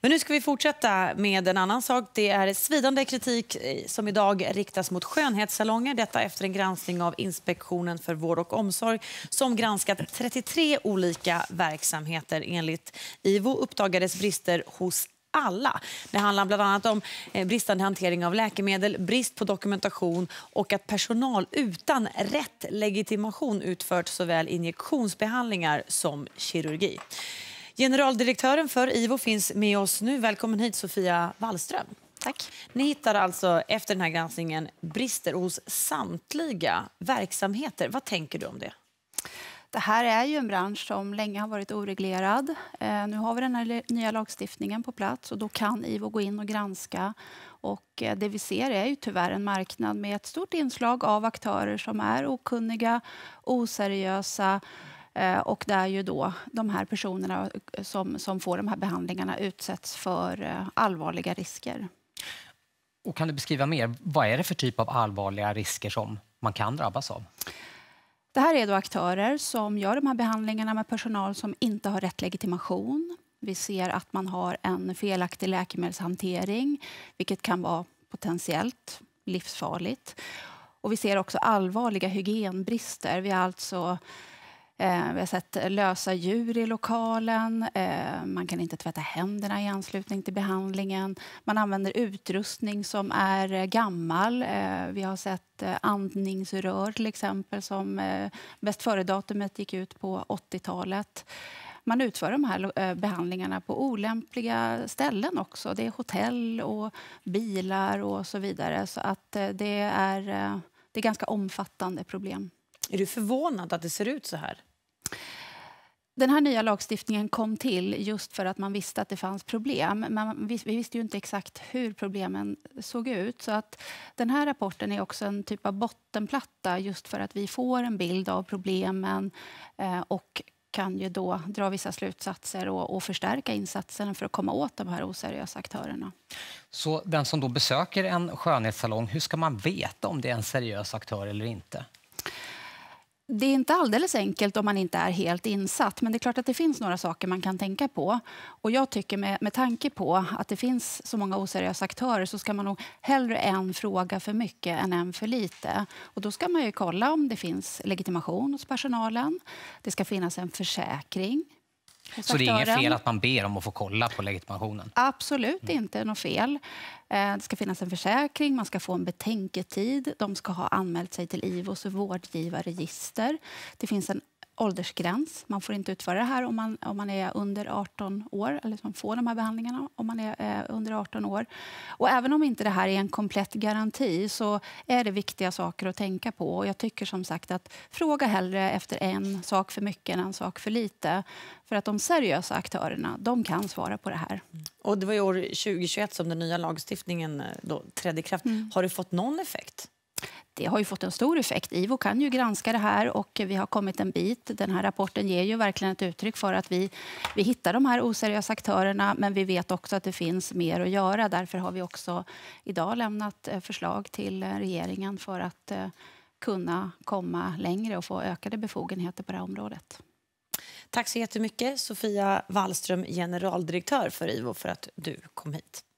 Men nu ska vi fortsätta med en annan sak. Det är svidande kritik eh, som idag riktas mot skönhetssalonger. Detta efter en granskning av Inspektionen för vård och omsorg som granskat 33 olika verksamheter. Enligt IVO uppdagades brister hos alla. Det handlar bland annat om eh, bristande hantering av läkemedel, brist på dokumentation och att personal utan rätt legitimation utfört såväl injektionsbehandlingar som kirurgi. Generaldirektören för IVO finns med oss nu. Välkommen hit, Sofia Wallström. Tack. Ni hittar alltså efter den här granskningen brister hos samtliga verksamheter. Vad tänker du om det? Det här är ju en bransch som länge har varit oreglerad. Eh, nu har vi den här nya lagstiftningen på plats och då kan IVO gå in och granska. Och eh, det vi ser är ju tyvärr en marknad med ett stort inslag av aktörer som är okunniga, oseriösa Eh, och där ju då de här personerna eh, som, som får de här behandlingarna utsätts för eh, allvarliga risker. Och kan du beskriva mer? Vad är det för typ av allvarliga risker som man kan drabbas av? Det här är då aktörer som gör de här behandlingarna med personal som inte har rätt legitimation. Vi ser att man har en felaktig läkemedelshantering vilket kan vara potentiellt livsfarligt. Och vi ser också allvarliga hygienbrister. Vi har alltså Eh, vi har sett lösa djur i lokalen. Eh, man kan inte tvätta händerna i anslutning till behandlingen. Man använder utrustning som är eh, gammal. Eh, vi har sett eh, andningsrör, till exempel som eh, bäst före-datumet gick ut på 80-talet man utför de här behandlingarna på olämpliga ställen också. Det är hotell och bilar och så vidare. Så att det är, det är ganska omfattande problem. Är du förvånad att det ser ut så här? Den här nya lagstiftningen kom till just för att man visste att det fanns problem. Men vi visste ju inte exakt hur problemen såg ut. Så att den här rapporten är också en typ av bottenplatta just för att vi får en bild av problemen eh, och kan ju då dra vissa slutsatser och, och förstärka insatserna för att komma åt de här oseriösa aktörerna. Så den som då besöker en skönhetssalong, hur ska man veta om det är en seriös aktör eller inte? det är inte alldeles enkelt om man inte är helt insatt men det är klart att det finns några saker man kan tänka på. Och jag tycker med, med tanke på att det finns så många oseriösa aktörer så ska man nog hellre en fråga för mycket än en för lite. Och då ska man ju kolla om det finns legitimation hos personalen. Det ska finnas en försäkring så det är inget fel att man ber om att få kolla på legitimationen? Absolut mm. inte något fel. Eh, det ska finnas en försäkring, man ska få en betänketid. De ska ha anmält sig till IVOs vårdgivarregister. Det finns en åldersgräns. Man får inte utföra det här om man, om man är under 18 år. Eller man får de här behandlingarna om man är eh, under 18 år. Och även om inte det här är en komplett garanti så är det viktiga saker att tänka på. Och jag tycker som sagt att fråga hellre efter en sak för mycket än en sak för lite. För att de seriösa aktörerna, de kan svara på det här. Och det var år 2021 som den nya lagstiftningen eh, då trädde i kraft. Mm. Har det fått någon effekt? det har ju fått en stor effekt. IVO kan ju granska det här och vi har kommit en bit. Den här rapporten ger ju verkligen ett uttryck för att vi, vi hittar de här oseriösa aktörerna men vi vet också att det finns mer att göra. Därför har vi också idag lämnat eh, förslag till eh, regeringen för att eh, kunna komma längre och få ökade befogenheter på det här området. Tack så jättemycket, Sofia Wallström, generaldirektör för IVO, för att du kom hit.